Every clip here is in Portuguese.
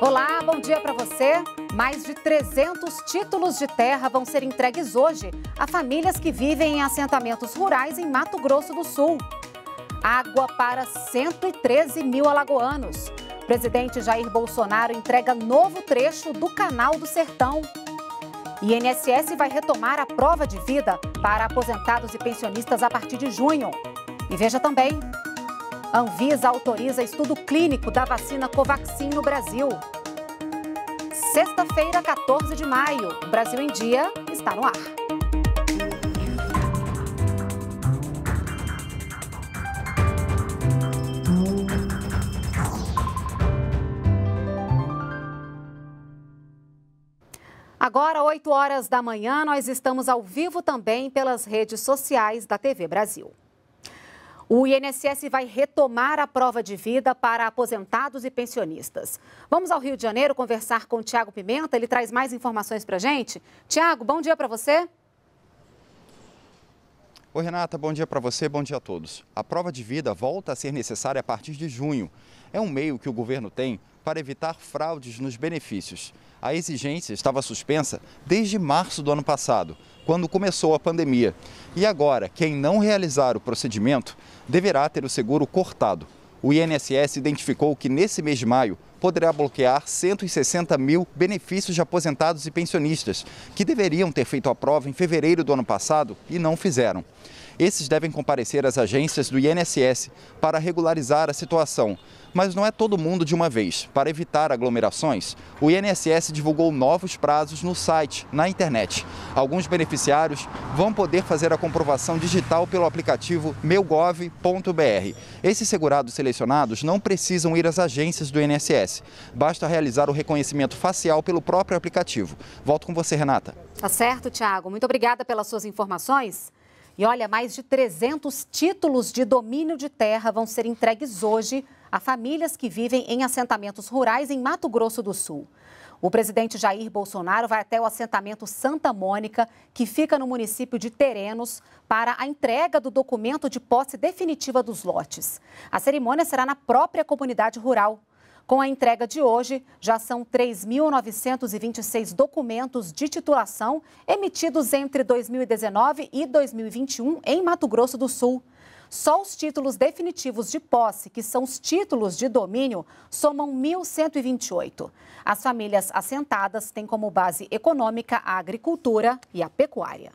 Olá, bom dia para você. Mais de 300 títulos de terra vão ser entregues hoje a famílias que vivem em assentamentos rurais em Mato Grosso do Sul. Água para 113 mil alagoanos. Presidente Jair Bolsonaro entrega novo trecho do Canal do Sertão. INSS vai retomar a prova de vida para aposentados e pensionistas a partir de junho. E veja também, Anvisa autoriza estudo clínico da vacina Covaxin no Brasil. Sexta-feira, 14 de maio, o Brasil em Dia está no ar. Agora, 8 horas da manhã, nós estamos ao vivo também pelas redes sociais da TV Brasil. O INSS vai retomar a prova de vida para aposentados e pensionistas. Vamos ao Rio de Janeiro conversar com o Tiago Pimenta, ele traz mais informações para gente. Tiago, bom dia para você. Oi, Renata, bom dia para você, bom dia a todos. A prova de vida volta a ser necessária a partir de junho. É um meio que o governo tem para evitar fraudes nos benefícios. A exigência estava suspensa desde março do ano passado, quando começou a pandemia. E agora, quem não realizar o procedimento deverá ter o seguro cortado. O INSS identificou que nesse mês de maio poderá bloquear 160 mil benefícios de aposentados e pensionistas, que deveriam ter feito a prova em fevereiro do ano passado e não fizeram. Esses devem comparecer às agências do INSS para regularizar a situação, mas não é todo mundo de uma vez. Para evitar aglomerações, o INSS divulgou novos prazos no site, na internet. Alguns beneficiários vão poder fazer a comprovação digital pelo aplicativo meugov.br. Esses segurados selecionados não precisam ir às agências do INSS. Basta realizar o reconhecimento facial pelo próprio aplicativo. Volto com você, Renata. Tá certo, Tiago. Muito obrigada pelas suas informações. E olha, mais de 300 títulos de domínio de terra vão ser entregues hoje a famílias que vivem em assentamentos rurais em Mato Grosso do Sul. O presidente Jair Bolsonaro vai até o assentamento Santa Mônica, que fica no município de Terenos, para a entrega do documento de posse definitiva dos lotes. A cerimônia será na própria comunidade rural. Com a entrega de hoje, já são 3.926 documentos de titulação emitidos entre 2019 e 2021 em Mato Grosso do Sul. Só os títulos definitivos de posse, que são os títulos de domínio, somam 1.128. As famílias assentadas têm como base econômica a agricultura e a pecuária.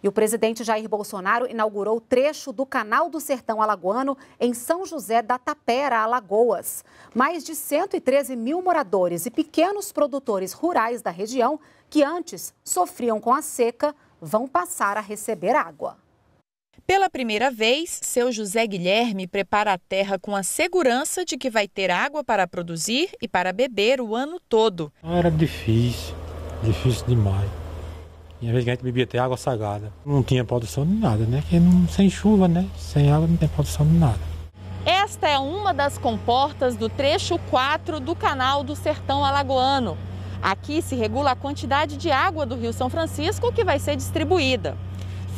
E o presidente Jair Bolsonaro inaugurou o trecho do Canal do Sertão Alagoano em São José da Tapera, Alagoas. Mais de 113 mil moradores e pequenos produtores rurais da região, que antes sofriam com a seca, vão passar a receber água. Pela primeira vez, seu José Guilherme prepara a terra com a segurança de que vai ter água para produzir e para beber o ano todo. Ah, era difícil, difícil demais. E às vezes a gente bebia até água sagrada. Não tinha produção de nada, né? Porque não, sem chuva, né? Sem água não tem produção de nada. Esta é uma das comportas do trecho 4 do canal do Sertão Alagoano. Aqui se regula a quantidade de água do Rio São Francisco que vai ser distribuída.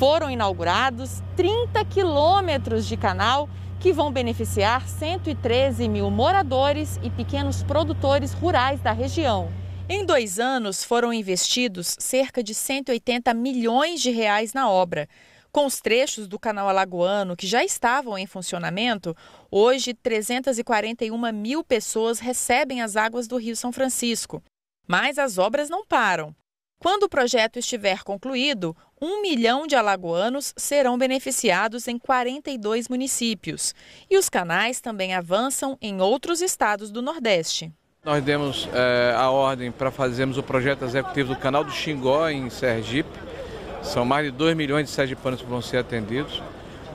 Foram inaugurados 30 quilômetros de canal que vão beneficiar 113 mil moradores e pequenos produtores rurais da região. Em dois anos foram investidos cerca de 180 milhões de reais na obra. Com os trechos do canal alagoano que já estavam em funcionamento, hoje 341 mil pessoas recebem as águas do Rio São Francisco. Mas as obras não param. Quando o projeto estiver concluído, um milhão de alagoanos serão beneficiados em 42 municípios. E os canais também avançam em outros estados do Nordeste. Nós demos é, a ordem para fazermos o projeto executivo do canal do Xingó, em Sergipe. São mais de 2 milhões de sergipanos que vão ser atendidos.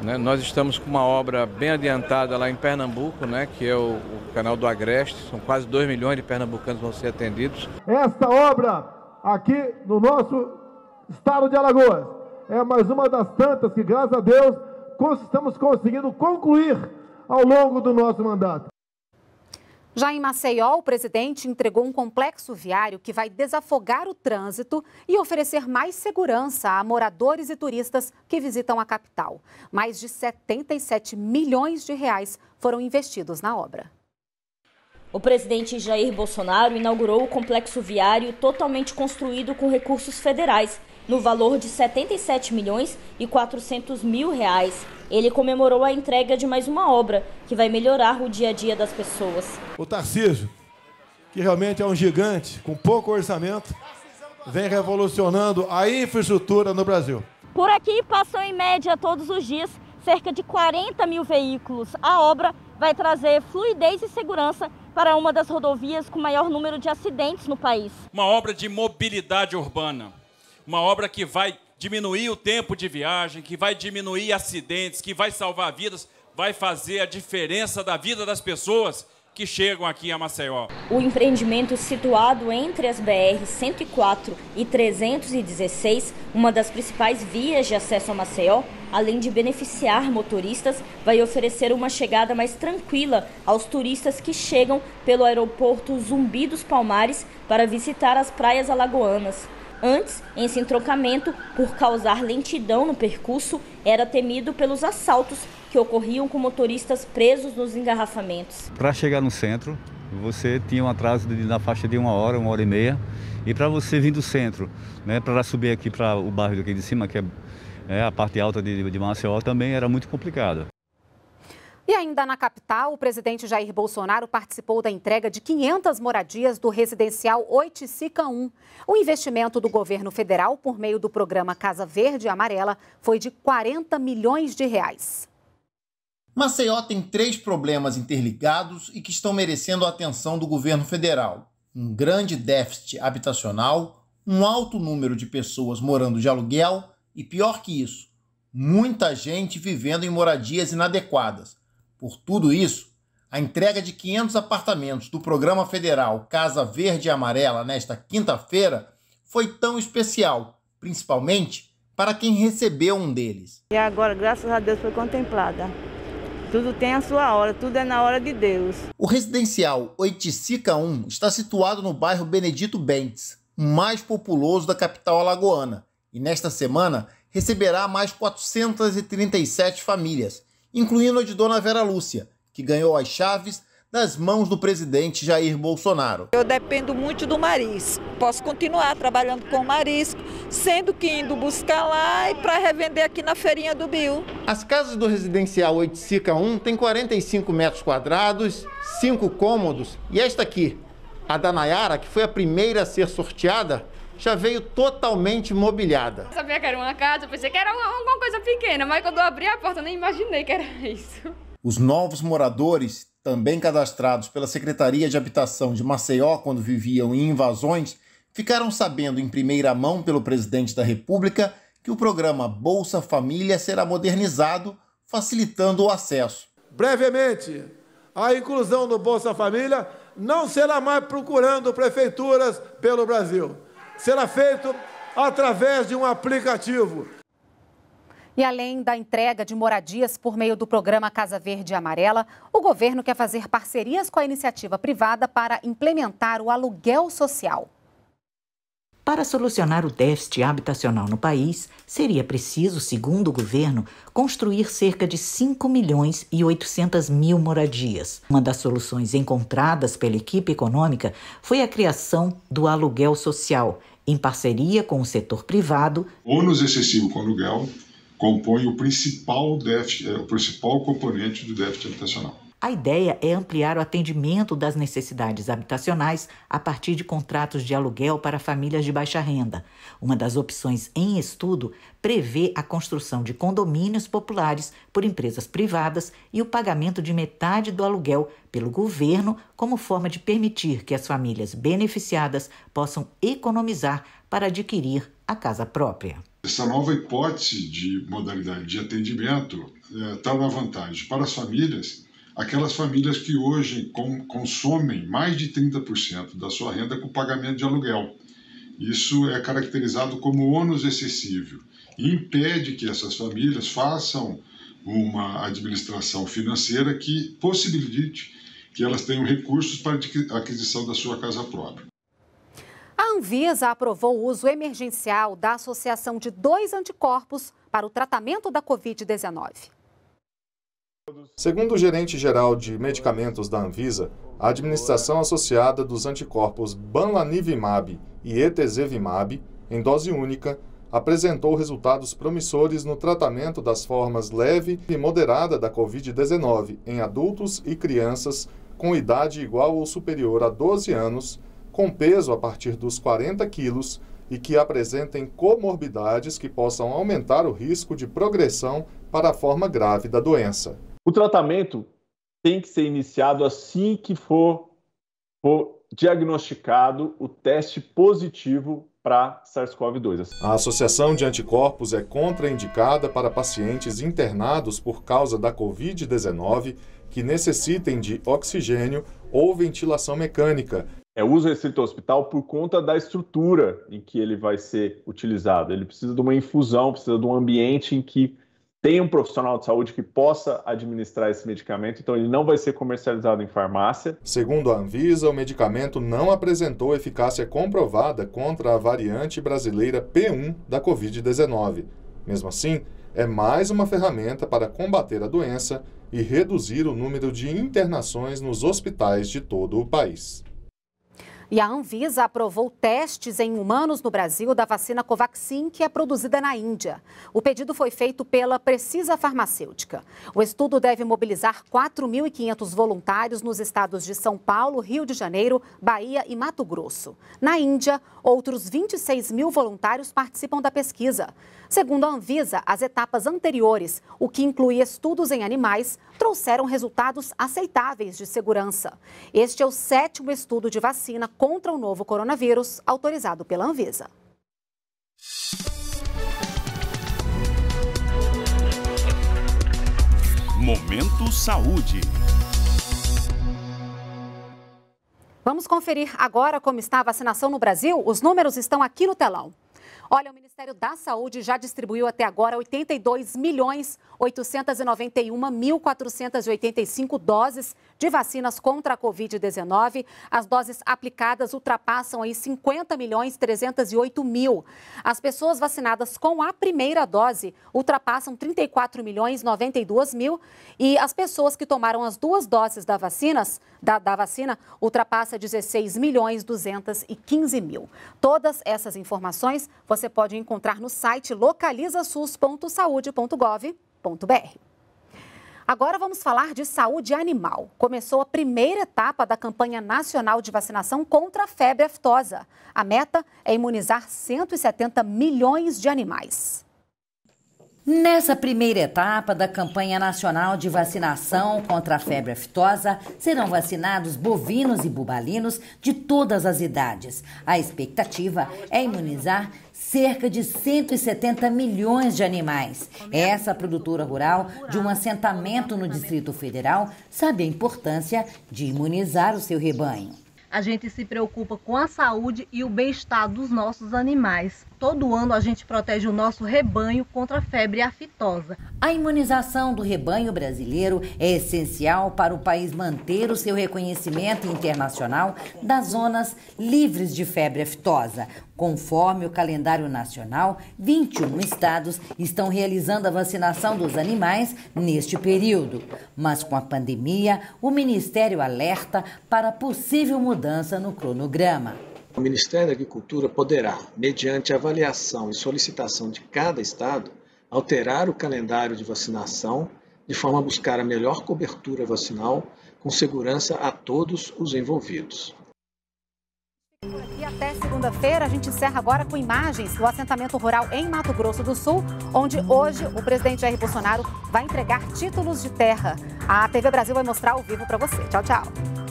Né? Nós estamos com uma obra bem adiantada lá em Pernambuco, né? que é o, o canal do Agreste. São quase 2 milhões de pernambucanos que vão ser atendidos. Essa obra aqui no nosso estado de Alagoas. É mais uma das tantas que, graças a Deus, estamos conseguindo concluir ao longo do nosso mandato. Já em Maceió, o presidente entregou um complexo viário que vai desafogar o trânsito e oferecer mais segurança a moradores e turistas que visitam a capital. Mais de 77 milhões de reais foram investidos na obra. O presidente Jair Bolsonaro inaugurou o complexo viário totalmente construído com recursos federais, no valor de 77 milhões e 400 mil reais. Ele comemorou a entrega de mais uma obra que vai melhorar o dia a dia das pessoas. O Tarcísio, que realmente é um gigante com pouco orçamento, vem revolucionando a infraestrutura no Brasil. Por aqui passam em média todos os dias cerca de 40 mil veículos. A obra vai trazer fluidez e segurança para uma das rodovias com maior número de acidentes no país. Uma obra de mobilidade urbana, uma obra que vai diminuir o tempo de viagem, que vai diminuir acidentes, que vai salvar vidas, vai fazer a diferença da vida das pessoas que chegam aqui a Maceió. O empreendimento situado entre as BR 104 e 316, uma das principais vias de acesso a Maceió, além de beneficiar motoristas, vai oferecer uma chegada mais tranquila aos turistas que chegam pelo aeroporto Zumbi dos Palmares para visitar as praias alagoanas. Antes, esse entroncamento, por causar lentidão no percurso, era temido pelos assaltos que ocorriam com motoristas presos nos engarrafamentos. Para chegar no centro, você tinha um atraso de, na faixa de uma hora, uma hora e meia. E para você vir do centro, né, para subir aqui para o bairro aqui de cima, que é é, a parte alta de, de Maceió também era muito complicada. E ainda na capital, o presidente Jair Bolsonaro participou da entrega de 500 moradias do residencial Oiticica 1. O investimento do governo federal por meio do programa Casa Verde e Amarela foi de 40 milhões de reais. Maceió tem três problemas interligados e que estão merecendo a atenção do governo federal: um grande déficit habitacional, um alto número de pessoas morando de aluguel e pior que isso, muita gente vivendo em moradias inadequadas. Por tudo isso, a entrega de 500 apartamentos do programa federal Casa Verde e Amarela nesta quinta-feira foi tão especial, principalmente para quem recebeu um deles. E agora, graças a Deus, foi contemplada. Tudo tem a sua hora, tudo é na hora de Deus. O residencial Oiticica 1 está situado no bairro Benedito Bentes, o mais populoso da capital alagoana, e nesta semana receberá mais 437 famílias, incluindo a de Dona Vera Lúcia, que ganhou as chaves nas mãos do presidente Jair Bolsonaro. Eu dependo muito do marisco. Posso continuar trabalhando com o marisco, sendo que indo buscar lá e para revender aqui na feirinha do Bill. As casas do residencial Oiticica 1 têm 45 metros quadrados, 5 cômodos e esta aqui, a da Nayara, que foi a primeira a ser sorteada, já veio totalmente mobiliada. Eu sabia que era uma casa, pensei que era alguma coisa pequena, mas quando eu abri a porta nem imaginei que era isso. Os novos moradores, também cadastrados pela Secretaria de Habitação de Maceió quando viviam em invasões, ficaram sabendo em primeira mão pelo presidente da República que o programa Bolsa Família será modernizado, facilitando o acesso. Brevemente, a inclusão do Bolsa Família não será mais procurando prefeituras pelo Brasil será feito através de um aplicativo. E além da entrega de moradias por meio do programa Casa Verde e Amarela, o governo quer fazer parcerias com a iniciativa privada para implementar o aluguel social. Para solucionar o déficit habitacional no país, seria preciso, segundo o governo, construir cerca de 5 milhões e 800 mil moradias. Uma das soluções encontradas pela equipe econômica foi a criação do aluguel social, em parceria com o setor privado. Ônus excessivo com aluguel compõe o principal, déficit, é, o principal componente do déficit habitacional. A ideia é ampliar o atendimento das necessidades habitacionais a partir de contratos de aluguel para famílias de baixa renda. Uma das opções em estudo prevê a construção de condomínios populares por empresas privadas e o pagamento de metade do aluguel pelo governo como forma de permitir que as famílias beneficiadas possam economizar para adquirir a casa própria. Essa nova hipótese de modalidade de atendimento eh, traz uma vantagem para as famílias aquelas famílias que hoje consomem mais de 30% da sua renda com pagamento de aluguel. Isso é caracterizado como ônus excessivo e impede que essas famílias façam uma administração financeira que possibilite que elas tenham recursos para a aquisição da sua casa própria. A Anvisa aprovou o uso emergencial da associação de dois anticorpos para o tratamento da Covid-19. Segundo o gerente-geral de medicamentos da Anvisa, a administração associada dos anticorpos Banlanivimab e Etezevimab, em dose única, apresentou resultados promissores no tratamento das formas leve e moderada da Covid-19 em adultos e crianças com idade igual ou superior a 12 anos, com peso a partir dos 40 quilos e que apresentem comorbidades que possam aumentar o risco de progressão para a forma grave da doença. O tratamento tem que ser iniciado assim que for, for diagnosticado o teste positivo para SARS-CoV-2. A associação de anticorpos é contraindicada para pacientes internados por causa da Covid-19 que necessitem de oxigênio ou ventilação mecânica. É uso restrito ao hospital por conta da estrutura em que ele vai ser utilizado. Ele precisa de uma infusão, precisa de um ambiente em que tem um profissional de saúde que possa administrar esse medicamento, então ele não vai ser comercializado em farmácia. Segundo a Anvisa, o medicamento não apresentou eficácia comprovada contra a variante brasileira P1 da Covid-19. Mesmo assim, é mais uma ferramenta para combater a doença e reduzir o número de internações nos hospitais de todo o país. E a Anvisa aprovou testes em humanos no Brasil da vacina Covaxin, que é produzida na Índia. O pedido foi feito pela Precisa Farmacêutica. O estudo deve mobilizar 4.500 voluntários nos estados de São Paulo, Rio de Janeiro, Bahia e Mato Grosso. Na Índia, outros 26 mil voluntários participam da pesquisa. Segundo a Anvisa, as etapas anteriores, o que inclui estudos em animais, trouxeram resultados aceitáveis de segurança. Este é o sétimo estudo de vacina contra o novo coronavírus autorizado pela Anvisa. Momento Saúde. Vamos conferir agora como está a vacinação no Brasil? Os números estão aqui no telão. Olha, o Ministério da Saúde já distribuiu até agora 82 milhões 891.485 doses de vacinas contra a Covid-19. As doses aplicadas ultrapassam aí 50 milhões 308 mil. As pessoas vacinadas com a primeira dose ultrapassam 34 milhões 92 mil e as pessoas que tomaram as duas doses da, vacinas, da, da vacina ultrapassa 16 milhões 215 mil. Todas essas informações você pode encontrar encontrar no site localizasus.saude.gov.br. Agora vamos falar de saúde animal. Começou a primeira etapa da campanha nacional de vacinação contra a febre aftosa. A meta é imunizar 170 milhões de animais. Nessa primeira etapa da campanha nacional de vacinação contra a febre aftosa, serão vacinados bovinos e bubalinos de todas as idades. A expectativa é imunizar cerca de 170 milhões de animais. Essa produtora rural de um assentamento no Distrito Federal sabe a importância de imunizar o seu rebanho. A gente se preocupa com a saúde e o bem-estar dos nossos animais. Todo ano a gente protege o nosso rebanho contra a febre aftosa. A imunização do rebanho brasileiro é essencial para o país manter o seu reconhecimento internacional das zonas livres de febre aftosa. Conforme o calendário nacional, 21 estados estão realizando a vacinação dos animais neste período. Mas com a pandemia, o Ministério alerta para possível mudança no cronograma. O Ministério da Agricultura poderá, mediante avaliação e solicitação de cada estado, alterar o calendário de vacinação de forma a buscar a melhor cobertura vacinal com segurança a todos os envolvidos. E até segunda-feira, a gente encerra agora com imagens do assentamento rural em Mato Grosso do Sul, onde hoje o presidente Jair Bolsonaro vai entregar títulos de terra. A TV Brasil vai mostrar ao vivo para você. Tchau, tchau.